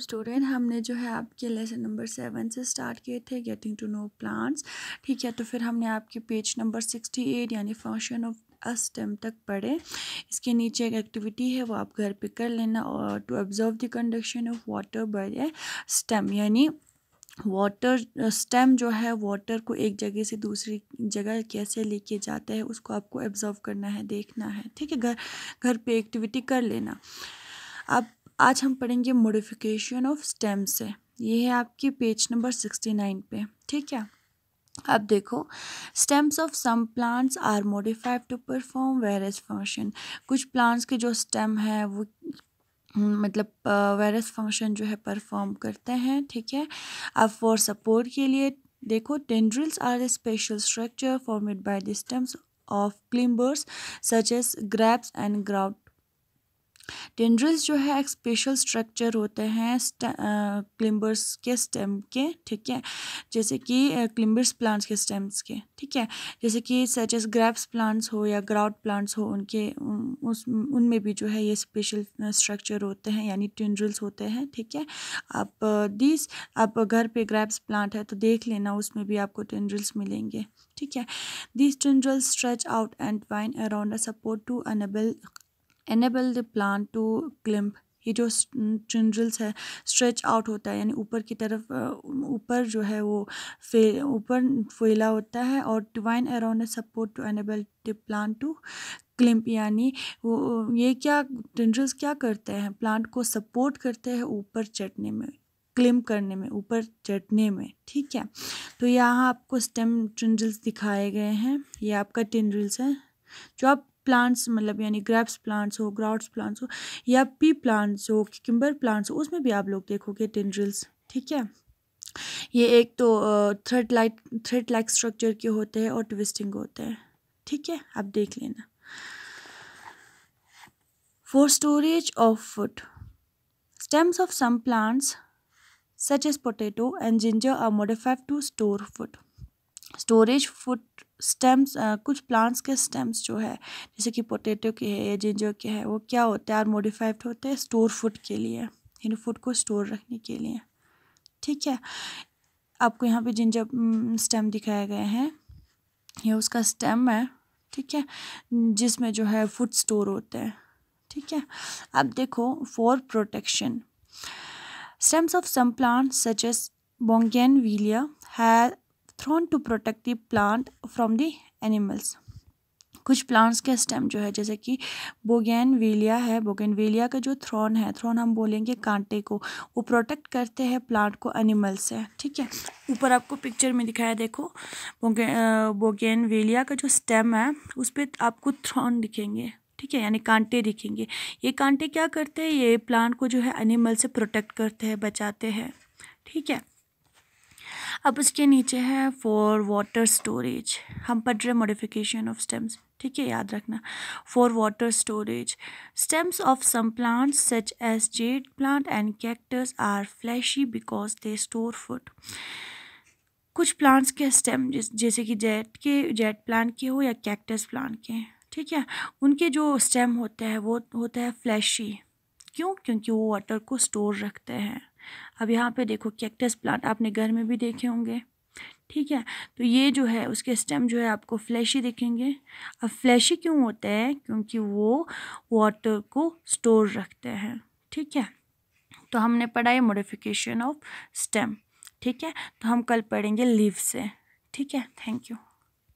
student हमने जो है आपके लेसन नंबर सेवन से स्टार्ट किए थे गेटिंग टू नो प्लांट्स ठीक है तो फिर हमने आपके पेज नंबर सिक्सटी एट यानी फंक्शन ऑफ अस्टेम तक पढ़े इसके नीचे एक एक्टिविटी है वो आप घर पे कर लेना और to observe the conduction of water by stem यानी वाटर स्टेम जो है वाटर को एक जगह से दूसरी जगह कैसे लेके जाता है उसको आपको ऑब्ज़र्व करना है देखना है ठीक है घर घर पे एक्टिविटी कर लेना आप आज हम पढ़ेंगे मोडिफिकेशन ऑफ स्टेम से ये है आपकी पेज नंबर सिक्सटी नाइन पे ठीक है अब देखो stems of some plants are modified to perform various function कुछ प्लांट्स के जो स्टेम है वो हम्म, मतलब वेरियस फंक्शन जो है परफॉर्म करते हैं ठीक है अब फॉर सपोर्ट के लिए देखो tendrils are the special structure formed by the stems of climbers such as grapes and gourd tendrils जो है एक स्पेशल स्ट्रक्चर होते हैं क्लिम्बर्स के स्टेम के ठीक है जैसे कि क्लिम्बर्स प्लांट्स के स्टेम्स के ठीक है जैसे कि सच एस ग्रैप्स प्लांट्स हो या ग्राउट प्लांट्स हो उनके उस उनमें भी जो है ये स्पेशल स्ट्रक्चर होते हैं यानी टेंड्रल्स होते हैं ठीक है आप दिस आप घर पे ग्रैप्स प्लांट है तो देख लेना उसमें भी आपको टेंड्रल्स मिलेंगे ठीक है this tendrils stretch out and wind around a support to enable enable the plant to climb ये जो ट्रिंड्रल्स है स्ट्रेच आउट होता है यानी ऊपर की तरफ ऊपर जो है वो फे ऊपर फैला होता है और divine around support to enable the plant to climb यानी वो ये क्या ट्रिंड्रल्स क्या करते हैं प्लांट को सपोर्ट करते हैं ऊपर चढ़ने में क्लिम करने में ऊपर चढ़ने में ठीक है तो यहाँ आपको स्टेम ट्रिंड्रल्स दिखाए गए हैं ये आपका ट्रिंड्रल्स है जो आप प्लांट्स मतलब यानी ग्रेप्स प्लांट्स हो ग्राउट्स प्लांट्स हो या पी प्लांट्स हो किम्बर प्लांट्स हो उसमें भी आप लोग देखोगे टेंड्रिल्स ठीक है ये एक तो thread like thread like structure के होते हैं और ट्विस्टिंग होते हैं ठीक है आप देख लेना for storage of food stems of some plants such as potato and ginger are modified to store food storage food stems कुछ प्लांट्स के स्टेम्स जो है जैसे कि पोटैटो के है जिंजर के है वो क्या होते हैं मोडिफाइड होते हैं स्टोर फूड के लिए यानी फूड को स्टोर रखने के लिए ठीक है आपको यहाँ पे जिंजर स्टेम दिखाया गया है ये उसका स्टेम है ठीक है जिसमें जो है फूड स्टोर होते हैं ठीक है अब देखो for protection stems of some plants such as bougainvillea thorn to protect the plant from the animals कुछ प्लांट्स के स्टेम जो है जैसे कि बोगेन वेलिया है बोगेन वेलिया का जो थ्रॉन है थ्रॉन हम बोलेंगे कांटे को वो प्रोटेक्ट करते हैं प्लांट को एनिमल से ठीक है ऊपर आपको पिक्चर में दिखाया देखो बोगे बोगेन वेलिया का जो स्टेम है उस पर आपको थ्रॉन दिखेंगे ठीक है यानी कांटे दिखेंगे ये कांटे क्या करते हैं ये प्लांट को जो है एनिमल से प्रोटेक्ट करते हैं बचाते हैं ठीक है अब उसके नीचे है फॉर वाटर स्टोरेज हम पढ़ रहे मॉडिफिकेशन ऑफ स्टेम्स ठीक है याद रखना for water storage stems of some plants such as jade plant and cactus are fleshy because they store food कुछ प्लांट्स के स्टेम जैसे कि जेट के जेट प्लांट के हो या कैक्टस प्लांट के ठीक है उनके जो स्टेम होते हैं वो होते हैं फ्लैशी क्यों क्योंकि वो वाटर को स्टोर रखते हैं अब यहाँ पे देखो कैक्टस प्लांट आपने घर में भी देखे होंगे ठीक है तो ये जो है उसके स्टेम जो है आपको फ्लैशी दिखेंगे अब फ्लैशी क्यों होते हैं क्योंकि वो वाटर को स्टोर रखते हैं ठीक है तो हमने पढ़ा है मोडिफिकेशन ऑफ स्टेम ठीक है तो हम कल पढ़ेंगे लीव से ठीक है थैंक यू